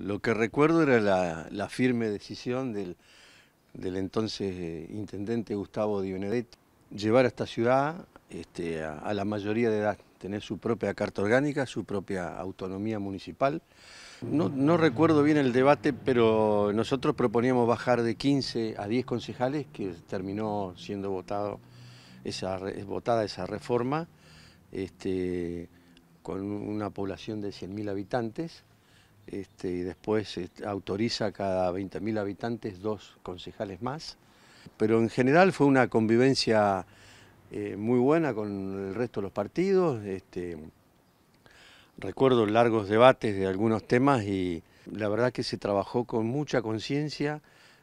Lo que recuerdo era la, firme decisión del, entonces eh, intendente Gustavo Di Benedetto, llevar a esta ciudad este, a, la mayoría de edad, tener su propia carta orgánica, su propia autonomía municipal. No, recuerdo bien el debate, pero nosotros proponíamos bajar de 15 a 10 concejales, que terminó siendo votado votada esa reforma, este, con una población de 100.000 habitantes. Este, y después este, autoriza cada 20.000 habitantes dos concejales más. Pero en general fue una convivencia eh, muy buena con el resto de los partidos. Este, recuerdo largos debates de algunos temas y la verdad que se trabajó con mucha conciencia,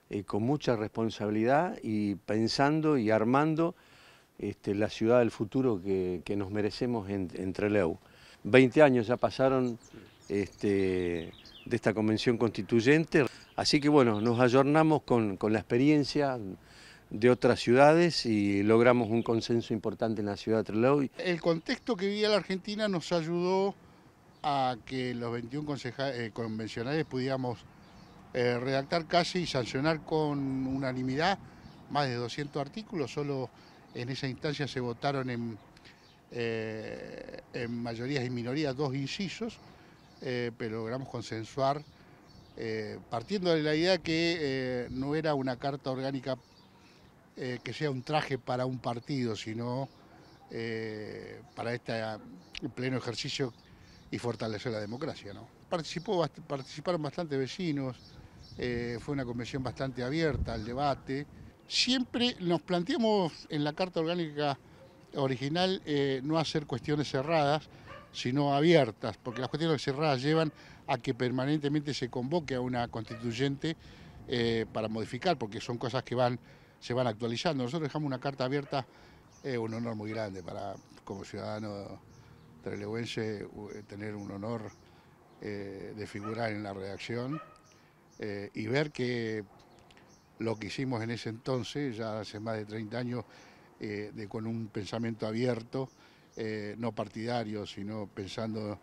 eh, con mucha responsabilidad y pensando y armando la ciudad del futuro que, nos merecemos en, en veinte 20 años ya pasaron este, de esta convención constituyente. Así que bueno, nos ayornamos con, la experiencia de otras ciudades y logramos un consenso importante en la ciudad de Trelew. El contexto que vivía la Argentina nos ayudó a que los 21 eh, convencionales pudiéramos eh, redactar casi y sancionar con unanimidad más de 200 artículos, solo en esa instancia se votaron en, eh, en mayorías y minorías dos incisos, eh, pero logramos consensuar, eh, partiendo de la idea que eh, no era una carta orgánica que sea un traje para un partido, sino para este pleno ejercicio y fortalecer la democracia. participaron bastantes vecinos, fue una convención bastante abierta al debate. Siempre nos planteamos en la carta orgánica original no hacer cuestiones cerradas, sino abiertas, porque las cuestiones cerradas llevan a que permanentemente se convoque a una constituyente eh, para modificar, porque son cosas que van, se van actualizando. Nosotros dejamos una carta abierta, eh, un honor muy grande para, como ciudadano trelewense, eh, tener un honor de figurar en la redacción y ver que lo que hicimos en ese entonces, ya hace más de 30 años, con un pensamiento abierto, eh, no partidarios, sino pensando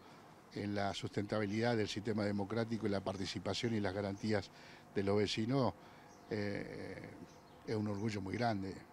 en la sustentabilidad del sistema democrático y la participación y las garantías de los vecinos, eh, es un orgullo muy grande.